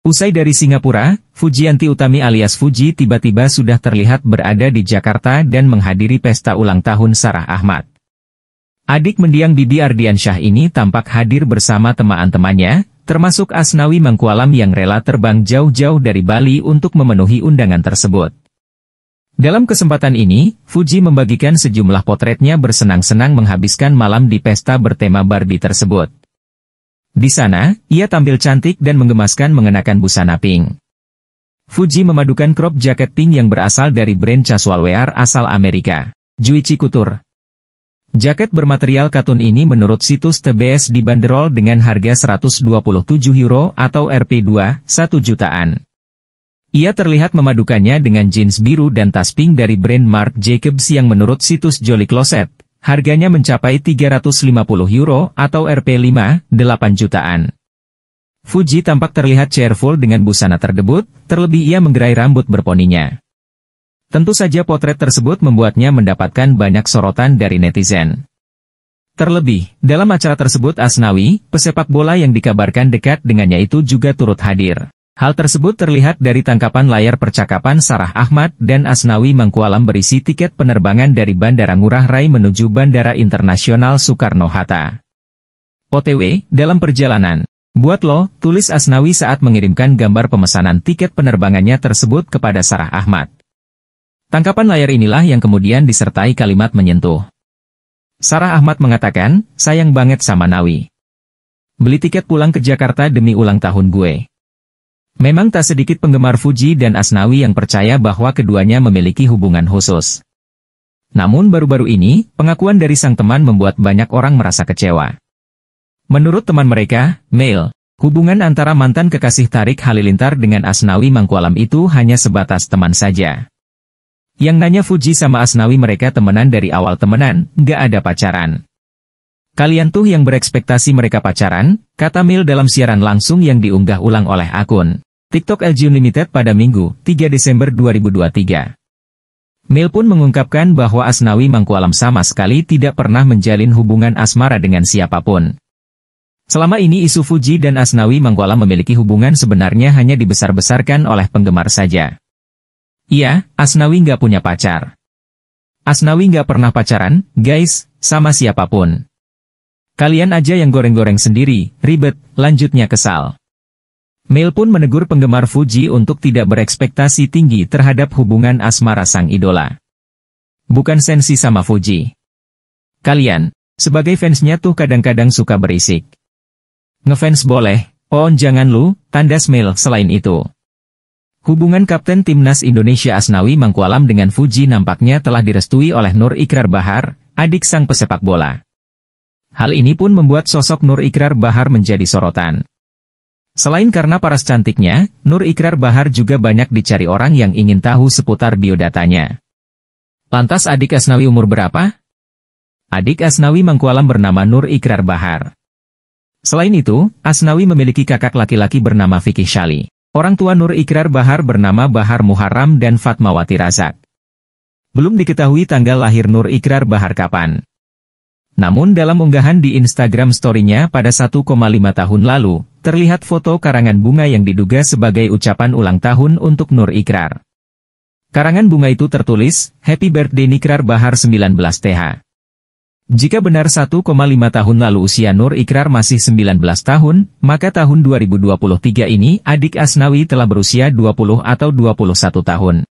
Usai dari Singapura, Fujianti Utami alias Fuji tiba-tiba sudah terlihat berada di Jakarta dan menghadiri pesta ulang tahun Sarah Ahmad. Adik mendiang Bibi Ardiansyah ini tampak hadir bersama teman-temannya, termasuk Asnawi Mangkualam yang rela terbang jauh-jauh dari Bali untuk memenuhi undangan tersebut. Dalam kesempatan ini, Fuji membagikan sejumlah potretnya bersenang-senang menghabiskan malam di pesta bertema Barbie tersebut. Di sana, ia tampil cantik dan mengemaskan mengenakan busana pink. Fuji memadukan crop jacket pink yang berasal dari brand casual wear asal Amerika, Juichi Couture. Jaket bermaterial katun ini menurut situs TBS dibanderol dengan harga 127 euro atau Rp2, 1 jutaan. Ia terlihat memadukannya dengan jeans biru dan tas pink dari brand Marc Jacobs yang menurut situs Jolly Closet, Harganya mencapai 350 euro atau rp 5,8 jutaan. Fuji tampak terlihat cheerful dengan busana terdebut, terlebih ia menggerai rambut berponinya. Tentu saja potret tersebut membuatnya mendapatkan banyak sorotan dari netizen. Terlebih, dalam acara tersebut Asnawi, pesepak bola yang dikabarkan dekat dengannya itu juga turut hadir. Hal tersebut terlihat dari tangkapan layar percakapan Sarah Ahmad dan Asnawi Mangkualam berisi tiket penerbangan dari Bandara Ngurah Rai menuju Bandara Internasional Soekarno-Hatta. OTW, dalam perjalanan. Buat lo, tulis Asnawi saat mengirimkan gambar pemesanan tiket penerbangannya tersebut kepada Sarah Ahmad. Tangkapan layar inilah yang kemudian disertai kalimat menyentuh. Sarah Ahmad mengatakan, sayang banget sama Nawi. Beli tiket pulang ke Jakarta demi ulang tahun gue. Memang tak sedikit penggemar Fuji dan Asnawi yang percaya bahwa keduanya memiliki hubungan khusus. Namun baru-baru ini, pengakuan dari sang teman membuat banyak orang merasa kecewa. Menurut teman mereka, Mail, hubungan antara mantan kekasih Tarik Halilintar dengan Asnawi Mangkualam itu hanya sebatas teman saja. Yang nanya Fuji sama Asnawi mereka temenan dari awal temenan, nggak ada pacaran. Kalian tuh yang berekspektasi mereka pacaran, kata Mil dalam siaran langsung yang diunggah ulang oleh akun. TikTok LG Unlimited pada Minggu, 3 Desember 2023. Mil pun mengungkapkan bahwa Asnawi Mangkualam sama sekali tidak pernah menjalin hubungan asmara dengan siapapun. Selama ini isu Fuji dan Asnawi Mangkualam memiliki hubungan sebenarnya hanya dibesar-besarkan oleh penggemar saja. Iya, Asnawi nggak punya pacar. Asnawi nggak pernah pacaran, guys, sama siapapun. Kalian aja yang goreng-goreng sendiri, ribet, lanjutnya kesal. Mail pun menegur penggemar Fuji untuk tidak berekspektasi tinggi terhadap hubungan asmara sang idola. Bukan sensi sama Fuji. Kalian, sebagai fansnya tuh kadang-kadang suka berisik. Ngefans boleh, on jangan lu, tandas Mail. selain itu. Hubungan Kapten Timnas Indonesia Asnawi Mangkualam dengan Fuji nampaknya telah direstui oleh Nur Ikrar Bahar, adik sang pesepak bola. Hal ini pun membuat sosok Nur Ikrar Bahar menjadi sorotan. Selain karena paras cantiknya, Nur Ikrar Bahar juga banyak dicari orang yang ingin tahu seputar biodatanya. Lantas adik Asnawi umur berapa? Adik Asnawi Mangkualam bernama Nur Ikrar Bahar. Selain itu, Asnawi memiliki kakak laki-laki bernama Fikih Shali. Orang tua Nur Ikrar Bahar bernama Bahar Muharram dan Fatmawati Razak. Belum diketahui tanggal lahir Nur Ikrar Bahar kapan. Namun dalam unggahan di Instagram story-nya pada 1,5 tahun lalu, terlihat foto karangan bunga yang diduga sebagai ucapan ulang tahun untuk Nur Ikrar. Karangan bunga itu tertulis, Happy Birthday Nikrar Bahar 19TH. Jika benar 1,5 tahun lalu usia Nur Ikrar masih 19 tahun, maka tahun 2023 ini adik Asnawi telah berusia 20 atau 21 tahun.